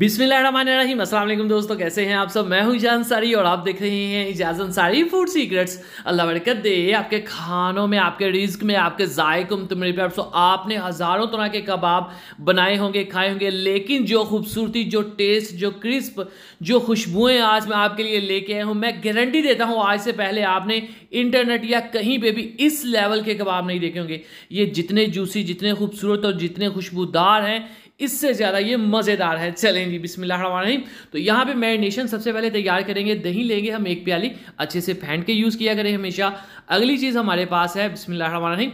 बिस्मिल्लाहिर्रहमानिर्रहीम अस्सलाम वालेकुम दोस्तों कैसे हैं आप सब मैं हूं इजाज अंसारी और आप देख रहे हैं इजाज अंसारी फूड सीक्रेट्स अल्लाह बरकत दे आपके खानों में आपके रिस्क में आपके जायकों में तुम्हारे पे सो आपने हज़ारों तरह के कबाब बनाए होंगे खाए होंगे लेकिन जो खूबसूरती जो टेस्ट जो क्रिस्प जो खुशबुएँ आज मैं आपके लिए लेके आया हूँ मैं गारंटी देता हूँ आज से पहले आपने इंटरनेट या कहीं पर भी इस लेवल के कबाब नहीं देखे होंगे ये जितने जूसी जितने खूबसूरत और जितने खुशबूदार हैं इससे ज़्यादा ये मज़ेदार है चलें जी बिस्मिल्लाम तो यहाँ पे मैरिनेशन सबसे पहले तैयार करेंगे दही लेंगे हम एक प्याली अच्छे से फेंट के यूज़ किया करें हमेशा अगली चीज़ हमारे पास है बिस्मिल्लाम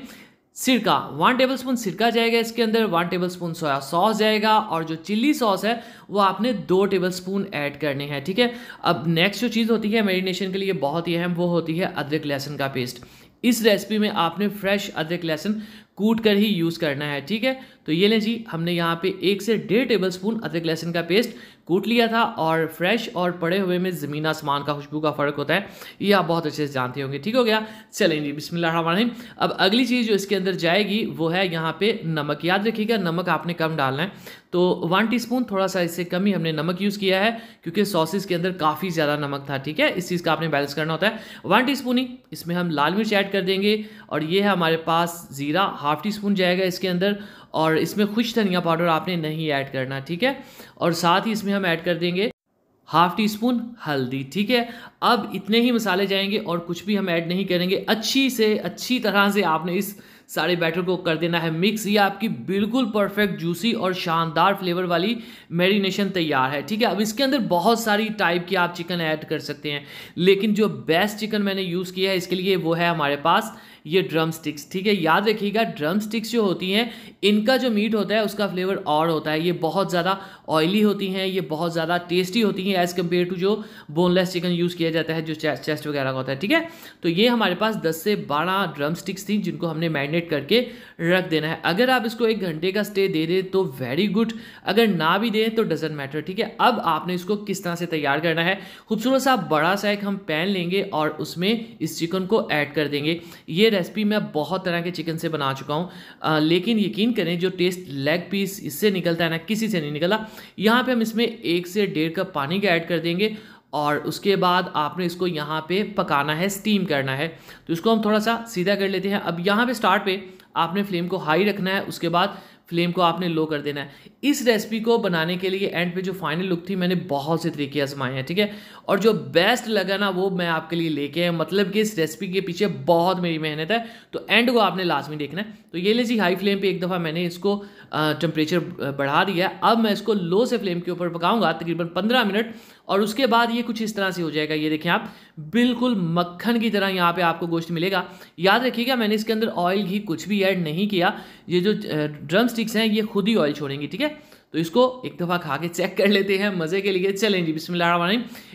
सिरका वन टेबल स्पून सिरका जाएगा इसके अंदर one table spoon soya sauce जाएगा और जो चिल्ली सॉस है वो आपने दो टेबल स्पून ऐड करने हैं ठीक है अब नेक्स्ट जो चीज़ होती है मेरीनेशन के लिए बहुत ही अहम वो होती है अदरक लहसुन का पेस्ट इस रेसिपी में आपने फ्रेश अदरक लहसुन कूट कर ही यूज़ करना है ठीक है तो ये लें जी हमने यहाँ पे एक से डेढ़ टेबल स्पून अदरक लहसुन का पेस्ट कूट लिया था और फ्रेश और पड़े हुए में ज़मीन आसमान का खुशबू का फ़र्क होता है ये आप बहुत अच्छे से जानते होंगे ठीक हो गया चलें जी बिसमिल्ल अब अगली चीज़ जो इसके अंदर जाएगी वो है यहाँ पे नमक याद रखिएगा नमक आपने कम डालना है तो वन टी थोड़ा सा इससे कम ही हमने नमक यूज़ किया है क्योंकि सॉसेज़ के अंदर काफ़ी ज़्यादा नमक था ठीक है इस चीज़ का आपने बैलेंस करना होता है वन टी ही इसमें हम लाल मिर्च ऐड कर देंगे और ये है हमारे पास ज़ीरा हाफ टी स्पून जाएगा इसके अंदर और इसमें खुश धनिया पाउडर आपने नहीं ऐड करना ठीक है और साथ ही इसमें हम ऐड कर देंगे हाफ टी स्पून हल्दी ठीक है अब इतने ही मसाले जाएंगे और कुछ भी हम ऐड नहीं करेंगे अच्छी से अच्छी तरह से आपने इस सारे बैटर को कर देना है मिक्स ये आपकी बिल्कुल परफेक्ट जूसी और शानदार फ्लेवर वाली मैरिनेशन तैयार है ठीक है अब इसके अंदर बहुत सारी टाइप की आप चिकन ऐड कर सकते हैं लेकिन जो बेस्ट चिकन मैंने यूज़ किया है इसके लिए वो है हमारे पास ये ड्रम स्टिक्स ठीक है याद रखिएगा ड्रम स्टिक्स जो होती हैं इनका जो मीट होता है उसका फ्लेवर और होता है ये बहुत ज़्यादा ऑयली होती हैं ये बहुत ज़्यादा टेस्टी होती हैं एज़ कम्पेयर टू जो बोनलेस चिकन यूज़ किया जाता है जो चेस्ट वगैरह का होता है ठीक है तो ये हमारे पास दस से बारह ड्रम स्टिक्स थी जिनको हमने मैरिनेट करके रख देना है अगर आप इसको एक घंटे का स्टे दे दें तो वेरी गुड अगर ना भी दें तो डजेंट मैटर ठीक है अब आपने इसको किस तरह से तैयार करना है खूबसूरत सा बड़ा सा एक हम पैन लेंगे और उसमें इस चिकन को ऐड कर देंगे ये रेसिपी मैं बहुत तरह के चिकन से बना चुका हूँ लेकिन यकीन करें जो टेस्ट लेग पीस इससे निकलता है ना किसी से नहीं निकला यहाँ पे हम इसमें एक से डेढ़ कप पानी का ऐड कर देंगे और उसके बाद आपने इसको यहाँ पे पकाना है स्टीम करना है तो इसको हम थोड़ा सा सीधा कर लेते हैं अब यहाँ पे स्टार्ट पे आपने फ्लेम को हाई रखना है उसके बाद फ्लेम को आपने लो कर देना है इस रेसिपी को बनाने के लिए एंड पे जो फाइनल लुक थी मैंने बहुत से तरीके आजमाए हैं ठीक है और जो बेस्ट लगा ना वो मैं आपके लिए लेके आया मतलब कि इस रेसिपी के पीछे बहुत मेरी मेहनत है तो एंड को आपने लाजमी देखना है तो ये ले जी हाई फ्लेम पे एक दफ़ा मैंने इसको टेम्परेचर बढ़ा दिया अब मैं इसको लो से फ्लेम के ऊपर पकाऊंगा तकरीबन पंद्रह मिनट और उसके बाद ये कुछ इस तरह से हो जाएगा ये देखें आप बिल्कुल मक्खन की तरह यहाँ पे आपको गोश्त मिलेगा याद रखिएगा मैंने इसके अंदर ऑयल घी कुछ भी ऐड नहीं किया ये जो ड्रम स्टिक्स हैं ये खुद ही ऑयल छोड़ेंगी ठीक है तो इसको एक दफ़ा खा के चेक कर लेते हैं मज़े के लिए चलें जी बिस्मिल्लाह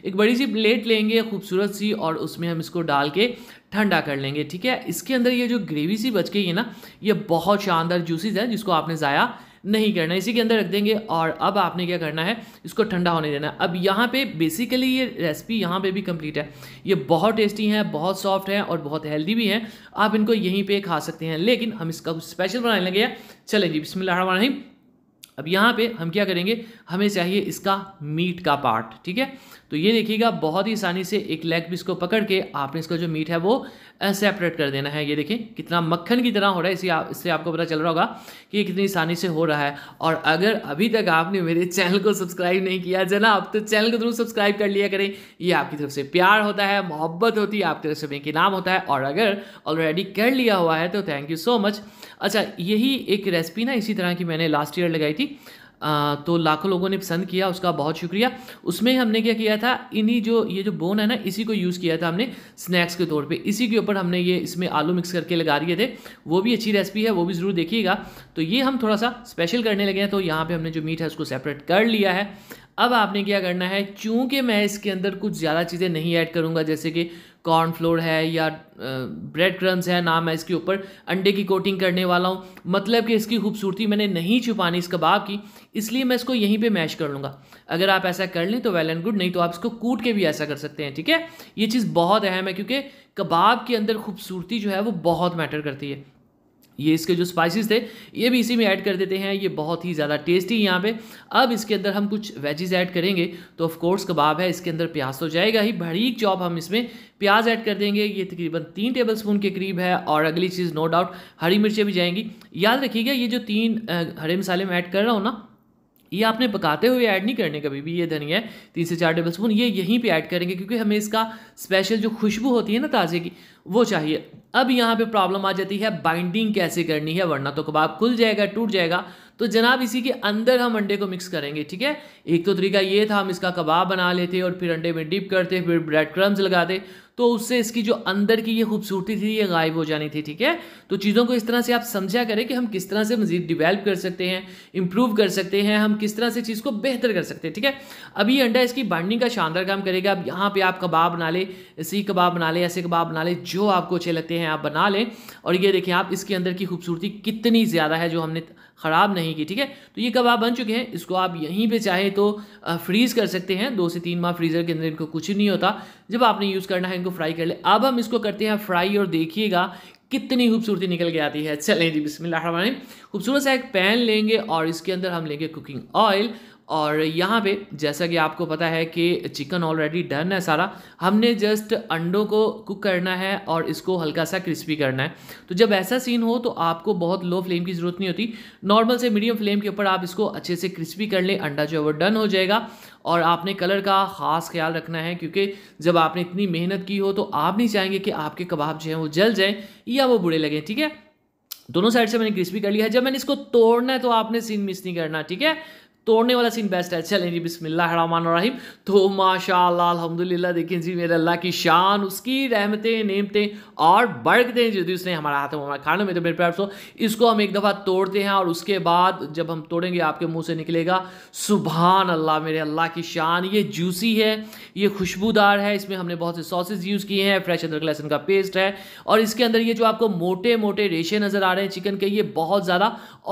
एक बड़ी सी प्लेट लेंगे खूबसूरत सी और उसमें हम इसको डाल के ठंडा कर लेंगे ठीक है इसके अंदर ये जो ग्रेवी सी बच गई है ना ये बहुत शानदार जूसीज है जिसको आपने ज़ाया नहीं करना इसी के अंदर रख देंगे और अब आपने क्या करना है इसको ठंडा होने देना अब यहाँ पे बेसिकली ये रेसिपी यहाँ पे भी कंप्लीट है ये बहुत टेस्टी है बहुत सॉफ्ट है और बहुत हेल्दी भी है आप इनको यहीं पे खा सकते हैं लेकिन हम इसका कुछ स्पेशल बनाने लगे हैं बिस्मिल्लाह जी बिस्मिल्लाह अब यहाँ पे हम क्या करेंगे हमें चाहिए इसका मीट का पार्ट ठीक है तो ये देखिएगा बहुत ही आसानी से एक लेग पीस को पकड़ के आपने इसका जो मीट है वो सेपरेट कर देना है ये देखें कितना मक्खन की तरह हो रहा है इसी आप, इससे आपको पता चल रहा होगा कि कितनी आसानी से हो रहा है और अगर अभी तक आपने मेरे चैनल को सब्सक्राइब नहीं किया जना आप तो चैनल को जरूर सब्सक्राइब कर लिया करें ये आपकी तरफ से प्यार होता है मोहब्बत होती है आपकी तरफ से नाम होता है और अगर ऑलरेडी कर लिया हुआ है तो थैंक यू सो मच अच्छा यही एक रेसिपी ना इसी तरह की मैंने लास्ट ईयर लगाई थी आ, तो लाखों लोगों ने पसंद किया उसका बहुत शुक्रिया उसमें हमने क्या किया था इन्हीं जो ये जो बोन है ना इसी को यूज़ किया था हमने स्नैक्स के तौर पे इसी के ऊपर हमने ये इसमें आलू मिक्स करके लगा दिए थे वो भी अच्छी रेसिपी है वो भी ज़रूर देखिएगा तो ये हम थोड़ा सा स्पेशल करने लगे हैं तो यहाँ पर हमने जो मीट है उसको सेपरेट कर लिया है अब आपने क्या करना है चूँकि मैं इसके अंदर कुछ ज़्यादा चीज़ें नहीं ऐड करूँगा जैसे कि कॉर्न फ्लोर है या ब्रेड क्रम्स है नाम है इसके ऊपर अंडे की कोटिंग करने वाला हूँ मतलब कि इसकी खूबसूरती मैंने नहीं छुपानी इस कबाब की इसलिए मैं इसको यहीं पे मैश कर लूँगा अगर आप ऐसा कर लें तो वेल एंड गुड नहीं तो आप इसको कूट के भी ऐसा कर सकते हैं ठीक है ये चीज़ बहुत अहम है क्योंकि कबाब के अंदर खूबसूरती जो है वो बहुत मैटर करती है ये इसके जो स्पाइसेस थे ये भी इसी में ऐड कर देते हैं ये बहुत ही ज़्यादा टेस्टी है यहाँ पे अब इसके अंदर हम कुछ वेजेस ऐड करेंगे तो ऑफ कोर्स कबाब है इसके अंदर प्याज तो जाएगा ही बड़ीक चॉप हम इसमें प्याज ऐड कर देंगे ये तकरीबन तीन टेबल स्पून के करीब है और अगली चीज़ नो डाउट हरी मिर्चें भी जाएंगी याद रखिएगा ये जो तीन हरे मसाले मैं ऐड कर रहा हूँ ना ये आपने पकाते हुए ऐड नहीं करने कभी भी ये धनिया तो तीन से चार टेबल स्पून ये यहीं पे ऐड करेंगे क्योंकि हमें इसका स्पेशल जो खुशबू होती है ना ताज़े की वो चाहिए अब यहाँ पे प्रॉब्लम आ जाती है बाइंडिंग कैसे करनी है वरना तो कबाब खुल जाएगा टूट जाएगा तो जनाब इसी के अंदर हम अंडे को मिक्स करेंगे ठीक है एक तो तरीका ये था हम इसका कबाब बना लेते और फिर अंडे में डिप करते फिर ब्रेड क्रम्स लगाते तो उससे इसकी जो अंदर की ये खूबसूरती थी ये गायब हो जानी थी ठीक है तो चीज़ों को इस तरह से आप समझा करें कि हम किस तरह से मजीद डिवेल्प कर सकते हैं इंप्रूव कर सकते हैं हम किस तरह से चीज़ को बेहतर कर सकते हैं ठीक है अभी अंडा इसकी बाइंडिंग का शानदार काम करेगा अब यहाँ पर आप कबाब बना लें सी कबाब बना लें ऐसे कबाब बना लें जो आपको अच्छे लगते हैं आप बना लें और ये देखें आप इसके अंदर की खूबसूरती कितनी ज़्यादा है जो हमने ख़राब नहीं की ठीक है तो ये कबाब बन चुके हैं इसको आप यहीं पे चाहे तो फ्रीज़ कर सकते हैं दो से तीन माह फ्रीज़र के अंदर इनको कुछ नहीं होता जब आपने यूज़ करना है इनको फ्राई कर ले अब हम इसको करते हैं फ्राई और देखिएगा कितनी खूबसूरती निकल के आती है चलें जी बिस्मिल्लाह खूबसूरत सा एक पैन लेंगे और इसके अंदर हम लेंगे कुकिंग ऑयल और यहाँ पे जैसा कि आपको पता है कि चिकन ऑलरेडी डन है सारा हमने जस्ट अंडों को कुक करना है और इसको हल्का सा क्रिस्पी करना है तो जब ऐसा सीन हो तो आपको बहुत लो फ्लेम की ज़रूरत नहीं होती नॉर्मल से मीडियम फ्लेम के ऊपर आप इसको अच्छे से क्रिस्पी कर लें अंडा जो है वो डन हो जाएगा और आपने कलर का ख़ास ख्याल रखना है क्योंकि जब आपने इतनी मेहनत की हो तो आप नहीं चाहेंगे कि आपके कबाब जो हैं वो जल जाएँ या वो बुरे लगें ठीक है दोनों साइड से मैंने क्रिस्पी कर लिया है जब मैंने इसको तोड़ना है तो आपने सीन मिस नहीं करना ठीक है तोड़ने वाला सीन बेस्ट है चलें जी बिसमिल्लाम तो माशाल्लाह अल्हम्दुलिल्लाह देखें जी मेरे अल्लाह की शान उसकी रहमतें नेमतें और बरकतें जो उसने हमारा हाथ में हमारा खाने में तो मेरे प्यार दोस्तों इसको हम एक दफ़ा तोड़ते हैं और उसके बाद जब हम तोड़ेंगे आपके मुँह से निकलेगा सुबहान अल्लाह मेरे अल्लाह की शान ये जूसी है ये खुशबूदार है इसमें हमने बहुत से सॉसेज यूज़ किए हैं फ्रेश अदरक लहसुन का पेस्ट है और इसके अंदर ये जो आपको मोटे मोटे रेशे नज़र आ रहे हैं चिकन के ये बहुत ज़्यादा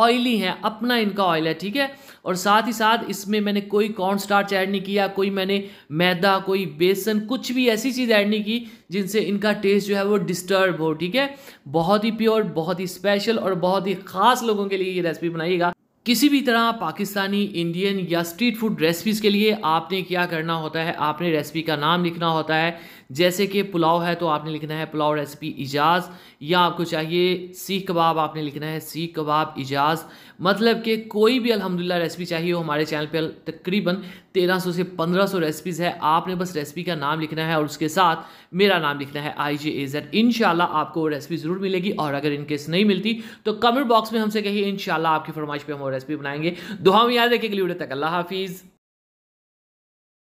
ऑयली हैं अपना इनका ऑयल है ठीक है और साथ ही साथ इसमें मैंने कोई कॉर्न स्टार्च ऐड नहीं किया कोई मैंने मैदा कोई बेसन कुछ भी ऐसी चीज़ ऐड नहीं की जिनसे इनका टेस्ट जो है वो डिस्टर्ब हो ठीक है बहुत ही प्योर बहुत ही स्पेशल और बहुत ही ख़ास लोगों के लिए ये रेसिपी बनाइएगा किसी भी तरह पाकिस्तानी इंडियन या स्ट्रीट फूड रेसिपीज़ के लिए आपने क्या करना होता है आपने रेसिपी का नाम लिखना होता है जैसे कि पुलाव है तो आपने लिखना है पुलाव रेसिपी इजाज़ या आपको चाहिए सीख कबाब आपने लिखना है सीख कबाब इजाज़ मतलब कि कोई भी अल्हम्दुलिल्लाह रेसिपी चाहिए वो हमारे चैनल पर तकरीबन 1300 से 1500 रेसिपीज़ है आपने बस रेसिपी का नाम लिखना है और उसके साथ मेरा नाम लिखना है आई जे एजर जेड इन आपको रेसिपी ज़रूर मिलेगी और अगर इनकेस नहीं मिलती तो कमेंट बॉक्स में हमसे कहिए इन आपकी फरमाइश पर हम रेसिपी बनाएंगे दो हम याद रखेंगे वीडियो तक अल्लाह हाफिज़